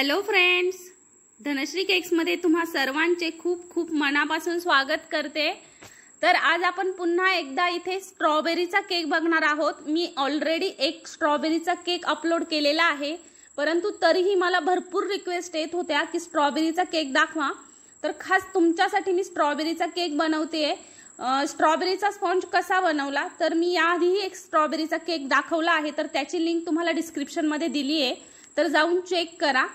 hello friends Dhanashree केक्समध्ये तुम्हा सर्वांचे खूप खूप मनापासून स्वागत करते तर आज आपण पुन्हा एकदा इथे स्ट्रॉबेरीचा केक बघणार आहोत मी ऑलरेडी एक स्ट्रॉबेरीचा केक अपलोड केलेला आहे परंतु तरीही मला भरपूर रिक्वेस्ट येत होत्या की स्ट्रॉबेरीचा केक दाखवा तर खास तुमच्यासाठी मी स्ट्रॉबेरीचा केक बनवते स्ट्रॉबेरीचा स्पॉन्ज कसा बनवला तर मी याआधीही एक स्ट्रॉबेरीचा केक दाखवला आहे तर त्याची लिंक तुम्हाला डिस्क्रिप्शनमध्ये दिली आहे तर जाऊन चेक करा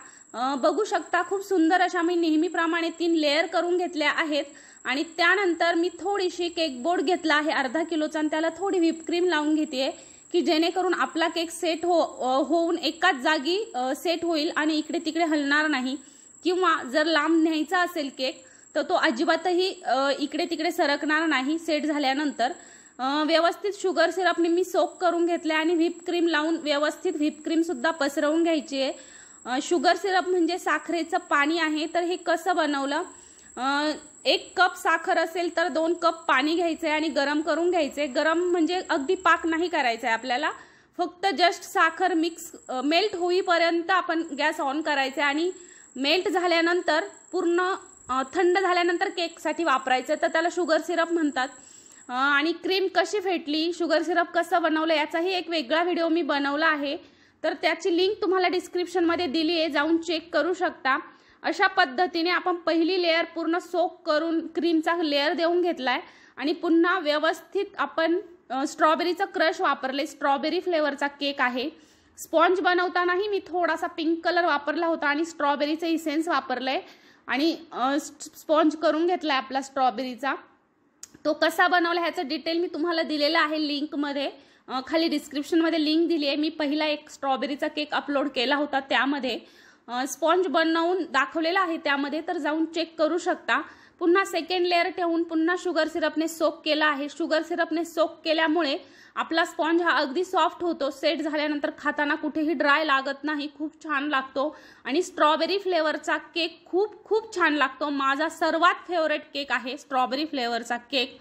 बघू शकता खूप सुंदर अशा मी नेहमीप्रमाणे तीन लेअर करून घेतल्या आहेत आणि त्यानंतर मी थोडीशी केक बोर्ड घेतला आहे अर्धा किलोचा आणि त्याला थोडी व्हिपक्रीम लावून घेते की जेणेकरून आपला केक सेट हो होऊन एकाच जागी सेट होईल आणि इकडे तिकडे हलणार नाही किंवा जर लांब न्यायचा असेल केक तर तो अजिबातही इकडे तिकडे सरकणार नाही सेट झाल्यानंतर व्यवस्थित शुगर सिरपने मी सोक करून घेतले आणि व्हिप क्रीम लावून व्यवस्थित क्रीम सुद्धा पसरवून घ्यायची आहे शुगर सिरप म्हणजे साखरेचं पाणी आहे तर हे कसं बनवलं एक कप साखर असेल तर दोन कप पाणी घ्यायचं आहे आणि गरम करून घ्यायचं आहे गरम म्हणजे अगदी पाक नाही करायचं आहे आपल्याला फक्त जस्ट साखर मिक्स मेल्ट होईपर्यंत आपण गॅस ऑन करायचा आहे आणि मेल्ट झाल्यानंतर पूर्ण थंड झाल्यानंतर केकसाठी वापरायचं तर त्याला शुगर सिरप म्हणतात आणि क्रीम कशी फेटली शुगर सिरप कसं बनवलं याचाही एक वेगळा व्हिडिओ मी बनवला आहे तर त्याची लिंक तुम्हाला डिस्क्रिप्शनमध्ये दिली आहे जाऊन चेक करू शकता अशा पद्धतीने आपण पहिली लेअर पूर्ण सोक करून क्रीमचा लेअर देऊन घेतला आहे आणि पुन्हा व्यवस्थित आपण स्ट्रॉबेरीचं क्रश वापरले स्ट्रॉबेरी फ्लेवरचा केक आहे स्पॉन्ज बनवतानाही मी थोडासा पिंक कलर वापरला होता आणि स्ट्रॉबेरीचं इसेन्स वापरलं आहे आणि स्पॉन्ज करून घेतला आहे आपला स्ट्रॉबेरीचा तो कसा बनवला ह्याचं डिटेल मी तुम्हाला दिलेला आहे लिंकमध्ये खाली डिस्क्रिप्शनमध्ये लिंक दिली आहे मी पहिला एक स्ट्रॉबेरीचा केक अपलोड केला होता त्यामध्ये स्पॉन्ज बनवून दाखवलेला आहे त्यामध्ये तर जाऊन चेक करू शकता पुन्हा सेकंड लेअर ठेवून पुन्हा शुगर सिरपने सोक केला आहे शुगर सिरपने सोक केल्यामुळे आपला स्पॉन्ज हा अगदी सॉफ्ट होतो सेट झाल्यानंतर खाताना कुठेही ड्राय लागत नाही खूप छान लागतो आणि स्ट्रॉबेरी फ्लेवरचा केक खूप खूप छान लागतो माझा सर्वात फेवरेट केक आहे स्ट्रॉबेरी फ्लेवरचा केक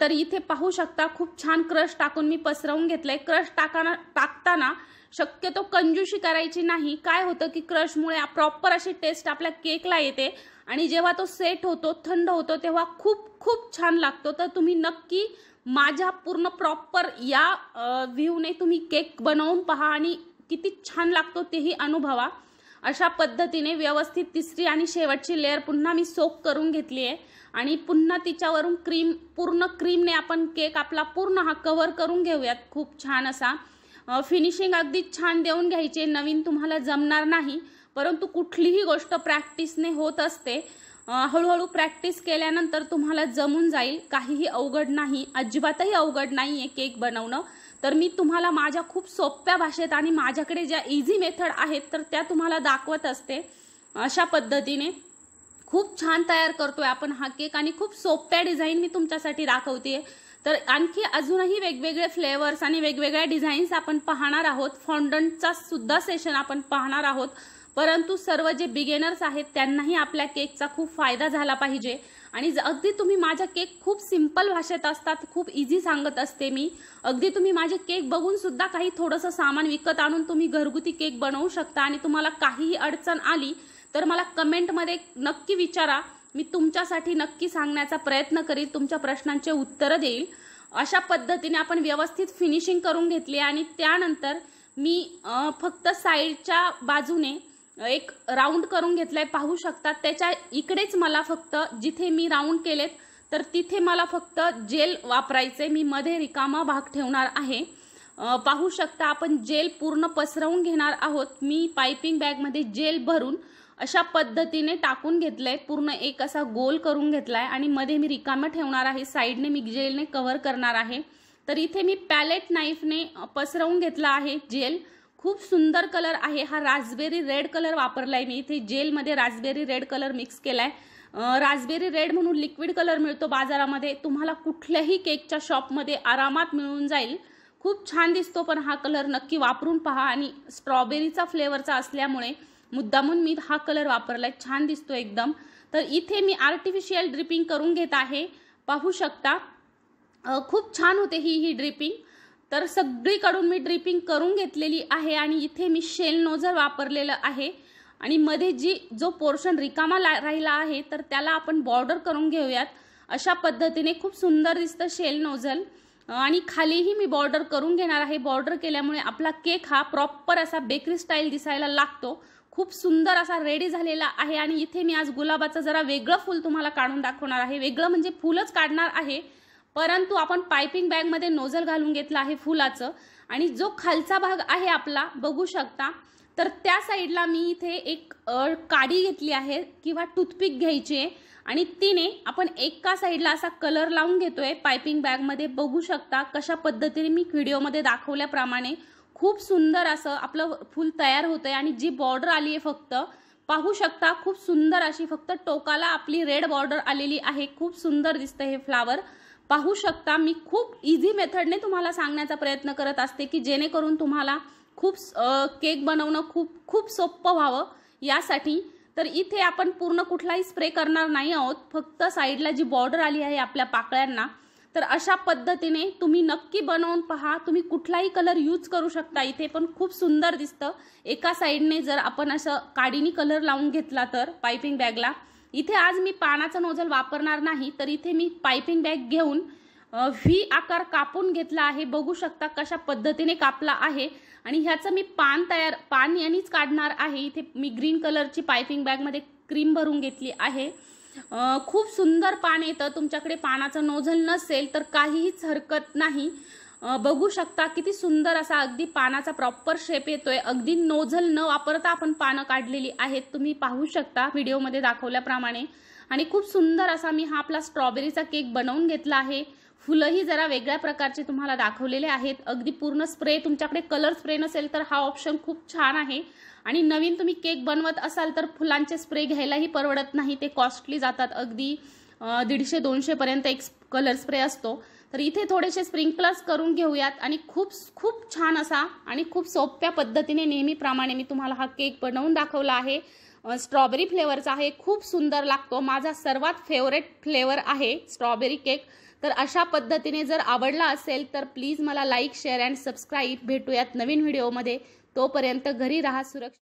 तर इथे पाहू शकता खूप छान क्रश टाकून मी पसरवून घेतले क्रश टाकाना टाकताना शक्यतो कंजूशी करायची नाही काय होतं की क्रशमुळे प्रॉपर अशी टेस्ट आपल्या केकला येते आणि जेव्हा तो सेट होतो थंड होतो तेव्हा खूप खूप छान लागतो तर तुम्ही नक्की माझ्या पूर्ण प्रॉपर या व्ह्यूने तुम्ही केक बनवून पहा आणि किती छान लागतो तेही अनुभवा अशा पद्धतीने व्यवस्थित तिसरी आणि शेवटची लेअर पुन्हा मी सोक करून घेतली आहे आणि पुन्हा तिच्यावरून क्रीम पूर्ण क्रीमने आपण केक आपला पूर्ण हा कवर करून घेऊयात खूप छान असा फिनिशिंग अगदी छान देऊन घ्यायचे नवीन तुम्हाला जमणार नाही परंतु कुठलीही गोष्ट प्रॅक्टिसने होत असते हळूहळू प्रॅक्टिस केल्यानंतर तुम्हाला जमून जाईल काहीही अवघड नाही अजिबातही अवघड नाही आहे केक बनवणं तर मी तुम्हाला माझ्या खूप सोप्या भाषेत आणि माझ्याकडे ज्या इझी मेथड आहेत तर त्या तुम्हाला दाखवत असते अशा पद्धतीने खूप छान तयार करतोय आपण हा केक आणि खूप सोप्या डिझाईन मी तुमच्यासाठी दाखवते तर आणखी अजूनही वेगवेगळे फ्लेवर्स आणि वेगवेगळ्या डिझाईन्स आपण पाहणार आहोत फॉन्डंटचा सुद्धा सेशन आपण पाहणार आहोत परंतु सर्व जे बिगेनर्स आहेत त्यांनाही आपल्या केकचा खूप फायदा झाला पाहिजे आणि अगदी तुम्ही माझ्या केक खूप सिम्पल भाषेत असतात खूप इझी सांगत असते मी अगदी तुम्ही माझे केक बघून सुद्धा काही थोडंसं सामान विकत आणून तुम्ही घरगुती केक बनवू शकता आणि तुम्हाला काहीही अडचण आली तर मला कमेंटमध्ये नक्की विचारा मी तुमच्यासाठी नक्की सांगण्याचा प्रयत्न करीन तुमच्या प्रश्नांचे उत्तरं देईल अशा पद्धतीने आपण व्यवस्थित फिनिशिंग करून घेतली आणि त्यानंतर मी फक्त साईडच्या बाजूने एक राऊंड करून घेतलाय पाहू शकता त्याच्या इकडेच मला फक्त जिथे मी राऊंड केलेत तर तिथे मला फक्त जेल वापरायचे मी मध्ये रिकामा भाग ठेवणार आहे पाहू शकता आपण जेल पूर्ण पसरवून घेणार आहोत मी पायपिंग बॅगमध्ये जेल भरून अशा पद्धतीने टाकून घेतलंय पूर्ण एक असा गोल करून घेतलाय आणि मध्ये मी रिकामं ठेवणार आहे साईडने मी जेलने कव्हर करणार आहे तर इथे मी पॅलेट नाईफने पसरवून घेतला आहे जेल खूप सुंदर कलर आहे हा रासबेरी रेड कलर वापरला आहे मी इथे जेलमध्ये रासबेरी रेड कलर मिक्स केला आहे रासबेरी रेड म्हणून लिक्विड कलर मिळतो बाजारामध्ये तुम्हाला कुठल्याही केकच्या शॉपमध्ये आरामात मिळून जाईल खूप छान दिसतो पण हा कलर नक्की वापरून पहा आणि स्ट्रॉबेरीचा फ्लेवरचा असल्यामुळे मुद्दामून मी हा कलर वापरला छान दिसतो एकदम तर इथे मी आर्टिफिशियल ड्रिपिंग करून घेत आहे पाहू शकता खूप छान होते ही ही ड्रिपिंग तर सगळीकडून मी ड्रिपिंग करून घेतलेली आहे आणि इथे मी शेल नोझल वापरलेलं आहे आणि मध्ये जी जो पोर्शन रिकामा ला राहिला आहे तर त्याला आपण बॉर्डर करून घेऊयात अशा पद्धतीने खूप सुंदर दिसतं शेल नोझल आणि खालीही मी बॉर्डर करून घेणार आहे बॉर्डर केल्यामुळे आपला केक हा प्रॉपर असा बेकरी स्टाईल दिसायला लागतो खूप सुंदर असा रेडी झालेला आहे आणि इथे मी आज गुलाबाचं जरा वेगळं फुल तुम्हाला काढून दाखवणार आहे वेगळं म्हणजे फुलच काढणार आहे परंतु आपण पायपिंग बॅगमध्ये नोझल घालून घेतलं आहे फुलाचं आणि जो खालचा भाग आहे आपला बघू शकता तर त्या साईडला मी इथे एक काडी घेतली आहे किंवा टूथपिक घ्यायची आहे आणि तिने आपण एका साईडला असा कलर लावून घेतोय पायपिंग बॅगमध्ये बघू शकता कशा पद्धतीने मी व्हिडिओमध्ये दाखवल्याप्रमाणे खूप सुंदर असं आपलं फूल तयार आहे आणि जी बॉर्डर आली आहे फक्त पाहू शकता खूप सुंदर अशी फक्त टोकाला आपली रेड बॉर्डर आलेली आहे खूप सुंदर दिसतं हे फ्लावर पाहू शकता मी खूप इझी मेथडने तुम्हाला सांगण्याचा प्रयत्न करत असते की जेणेकरून तुम्हाला खूप केक बनवणं खूप खूप सोपं व्हावं यासाठी तर इथे आपण पूर्ण कुठलाही स्प्रे करणार नाही आहोत फक्त साईडला जी बॉर्डर आली आहे आपल्या पाकळ्यांना तर अशा पद्धतीने तुम्ही नक्की बनवून पहा तुम्ही कुठलाही कलर यूज करू शकता इथे पण खूप सुंदर दिसतं एका साईडने जर आपण असं काडीनी कलर लावून घेतला तर पायपिंग बॅगला इथे आज मी पानाचा नोझल वापरणार नाही तर इथे मी पायपिंग बॅग घेऊन व्ही आकार कापून घेतला आहे बघू शकता कशा पद्धतीने कापला आहे आणि ह्याचं मी पान तयार पान यांनीच काढणार आहे इथे मी ग्रीन कलरची पायपिंग बॅगमध्ये क्रीम भरून घेतली आहे खूप सुंदर पान येतं तुमच्याकडे पानाचं नोझल नसेल तर काहीहीच हरकत नाही बघू शकता किती सुंदर असा अगदी पानाचा प्रॉपर शेप येतोय अगदी नोझल न वापरता आपण पानं काढलेली आहेत तुम्ही पाहू शकता व्हिडिओमध्ये दाखवल्याप्रमाणे आणि खूप सुंदर असा मी हा आपला स्ट्रॉबेरीचा केक बनवून घेतला आहे फुलंही जरा वेगळ्या प्रकारचे तुम्हाला दाखवलेले आहेत अगदी पूर्ण स्प्रे तुमच्याकडे कलर स्प्रे नसेल तर हा ऑप्शन खूप छान आहे आणि नवीन तुम्ही केक बनवत असाल तर फुलांचे स्प्रे घ्यायलाही परवडत नाही ते कॉस्टली जातात अगदी दीडशे पर्यंत एक कलर स्प्रे असतो तर इथे थोडेसे स्प्रिंकलर्स करून घेऊयात आणि खूप खूप छान असा आणि खूप सोप्या पद्धतीने नेहमीप्रमाणे मी तुम्हाला हा केक बनवून दाखवला आहे स्ट्रॉबेरी फ्लेवरचा आहे खूप सुंदर लागतो माझा सर्वात फेवरेट फ्लेवर आहे स्ट्रॉबेरी केक तर अशा पद्धतीने जर आवडला असेल तर प्लीज मला लाईक शेअर अँड सबस्क्राईब भेटूयात नवीन व्हिडिओमध्ये तोपर्यंत घरी राहा सुरक्षित